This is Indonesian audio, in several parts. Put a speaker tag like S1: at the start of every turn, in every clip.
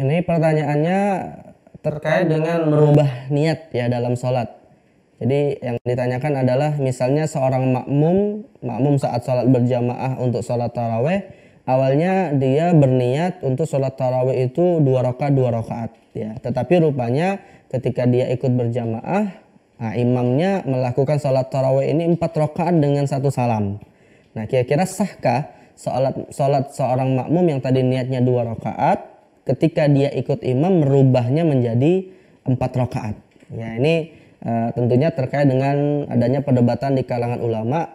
S1: Ini pertanyaannya terkait dengan merubah niat ya dalam sholat. Jadi yang ditanyakan adalah misalnya seorang makmum, makmum saat sholat berjamaah untuk sholat taraweh, awalnya dia berniat untuk sholat taraweh itu dua rakaat dua rakaat ya. Tetapi rupanya ketika dia ikut berjamaah, nah, imamnya melakukan sholat taraweh ini empat rakaat dengan satu salam. Nah kira-kira sahkah sholat sholat seorang makmum yang tadi niatnya dua rakaat ketika dia ikut imam merubahnya menjadi empat rakaat. Ya ini uh, tentunya terkait dengan adanya perdebatan di kalangan ulama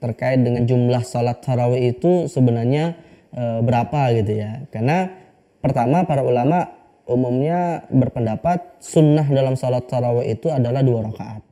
S1: terkait dengan jumlah salat tarawih itu sebenarnya uh, berapa gitu ya. Karena pertama para ulama umumnya berpendapat sunnah dalam salat tarawih itu adalah dua rakaat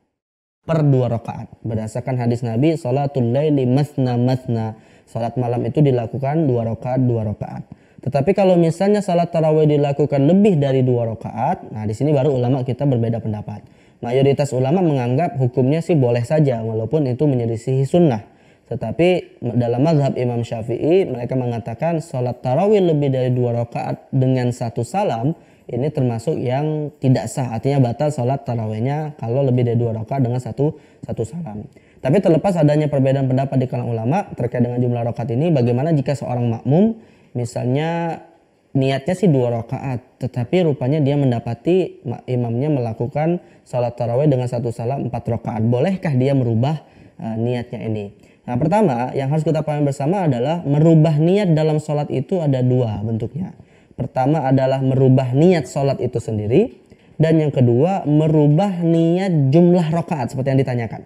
S1: per dua rakaat berdasarkan hadis Nabi salatul laili masna masna salat malam itu dilakukan dua rakaat dua rakaat tetapi kalau misalnya salat tarawih dilakukan lebih dari dua rakaat, nah di sini baru ulama kita berbeda pendapat. Mayoritas ulama menganggap hukumnya sih boleh saja walaupun itu menyelisih sunnah. Tetapi dalam mazhab Imam Syafi'i mereka mengatakan salat tarawih lebih dari dua rakaat dengan satu salam ini termasuk yang tidak sah artinya batal salat tarawihnya kalau lebih dari dua rakaat dengan satu satu salam. Tapi terlepas adanya perbedaan pendapat di kalangan ulama terkait dengan jumlah rakaat ini bagaimana jika seorang makmum misalnya niatnya sih dua rakaat, tetapi rupanya dia mendapati imamnya melakukan salat tarawih dengan satu salam empat rakaat. Bolehkah dia merubah uh, niatnya ini? Nah, pertama yang harus kita pahami bersama adalah merubah niat dalam solat itu ada dua bentuknya. Pertama adalah merubah niat solat itu sendiri, dan yang kedua merubah niat jumlah rakaat seperti yang ditanyakan.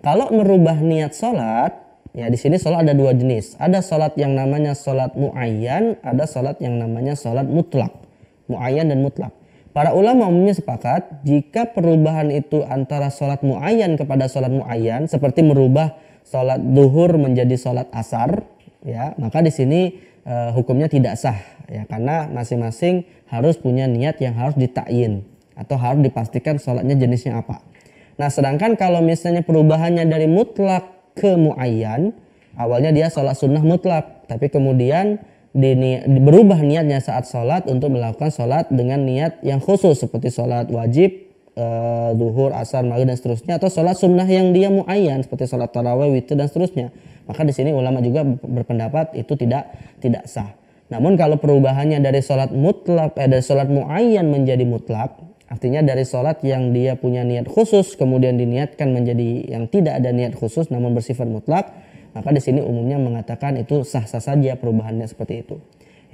S1: Kalau merubah niat solat Ya, di sini sholat ada dua jenis. Ada sholat yang namanya sholat mu'ayyan, ada sholat yang namanya sholat mutlak. Mu'ayyan dan mutlak. Para ulama umumnya sepakat, jika perubahan itu antara sholat mu'ayyan kepada sholat mu'ayyan, seperti merubah sholat duhur menjadi sholat asar, ya maka di sini e, hukumnya tidak sah ya karena masing-masing harus punya niat yang harus ditakyin atau harus dipastikan sholatnya jenisnya apa. Nah sedangkan kalau misalnya perubahannya dari mutlak kemuayan awalnya dia sholat sunnah mutlak tapi kemudian dini, berubah niatnya saat sholat untuk melakukan sholat dengan niat yang khusus seperti sholat wajib eh, zuhur duhur asar maghrib dan seterusnya atau sholat sunnah yang dia muayyan seperti sholat taraweh witir dan seterusnya maka di sini ulama juga berpendapat itu tidak tidak sah namun kalau perubahannya dari sholat mutlak eh, dari sholat muayyan menjadi mutlak Artinya dari sholat yang dia punya niat khusus kemudian diniatkan menjadi yang tidak ada niat khusus namun bersifat mutlak, maka di sini umumnya mengatakan itu sah-sah saja perubahannya seperti itu.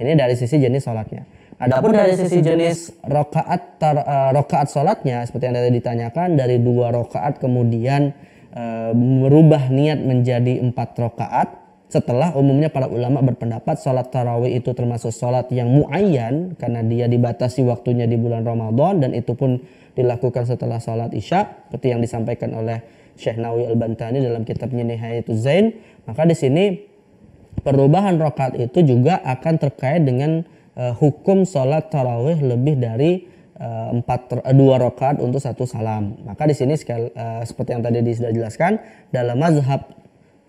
S1: Ini dari sisi jenis sholatnya. Adapun dari sisi jenis rokaat tar, uh, rokaat sholatnya seperti yang tadi ditanyakan dari dua rokaat kemudian uh, merubah niat menjadi empat rokaat setelah umumnya para ulama berpendapat sholat tarawih itu termasuk sholat yang muayyan karena dia dibatasi waktunya di bulan Ramadan dan itu pun dilakukan setelah sholat isya seperti yang disampaikan oleh Syekh Nawawi Al-Bantani dalam kitabnya Nihayatul Zain maka di sini perubahan rokat itu juga akan terkait dengan uh, hukum sholat tarawih lebih dari eh, empat eh, dua rokat untuk satu salam maka di sini uh, seperti yang tadi sudah jelaskan dalam mazhab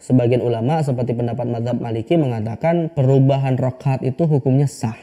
S1: Sebagian ulama seperti pendapat madhab maliki mengatakan perubahan rokat itu hukumnya sah.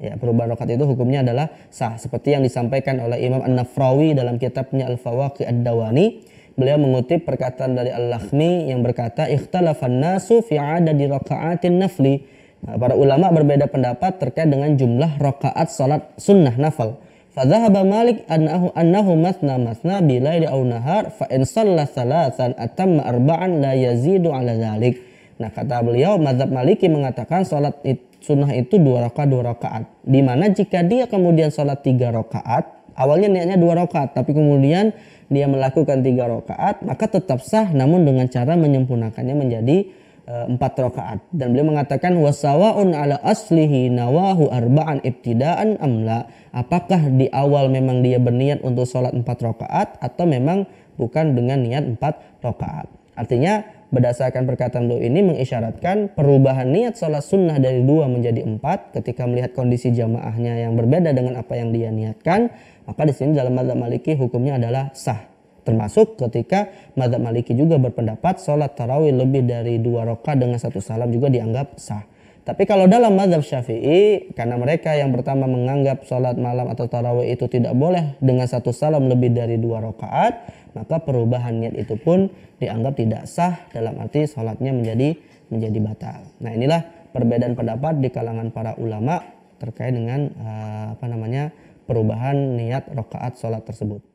S1: Ya, perubahan rokat itu hukumnya adalah sah. Seperti yang disampaikan oleh Imam An-Nafrawi dalam kitabnya Al-Fawaqi Ad-Dawani. Beliau mengutip perkataan dari Al-Lakhmi yang berkata, Ikhtalafan nasu fi di rokaatin nafli. Nah, para ulama berbeda pendapat terkait dengan jumlah rokaat salat sunnah nafal. Fadzahaba Malik annahu annahu masna masna bilaili au nahar fa in shalla salasan atamma arba'an la yazidu ala dzalik. Nah, kata beliau mazhab Maliki mengatakan salat sunnah itu dua rakaat dua rakaat. Di mana jika dia kemudian salat tiga rakaat, awalnya niatnya dua rakaat tapi kemudian dia melakukan tiga rakaat, maka tetap sah namun dengan cara menyempurnakannya menjadi Eh, empat rakaat dan beliau mengatakan wasawaun ala aslihi nawahu arba'an ibtidaan amla apakah di awal memang dia berniat untuk sholat empat rakaat atau memang bukan dengan niat empat rakaat artinya berdasarkan perkataan beliau ini mengisyaratkan perubahan niat sholat sunnah dari dua menjadi empat ketika melihat kondisi jamaahnya yang berbeda dengan apa yang dia niatkan maka di sini dalam mazhab maliki hukumnya adalah sah Termasuk ketika Madhab Maliki juga berpendapat sholat tarawih lebih dari dua rakaat dengan satu salam juga dianggap sah. Tapi kalau dalam Madhab Syafi'i, karena mereka yang pertama menganggap sholat malam atau tarawih itu tidak boleh dengan satu salam lebih dari dua rakaat, maka perubahan niat itu pun dianggap tidak sah dalam arti sholatnya menjadi menjadi batal. Nah inilah perbedaan pendapat di kalangan para ulama terkait dengan eh, apa namanya perubahan niat rokaat sholat tersebut.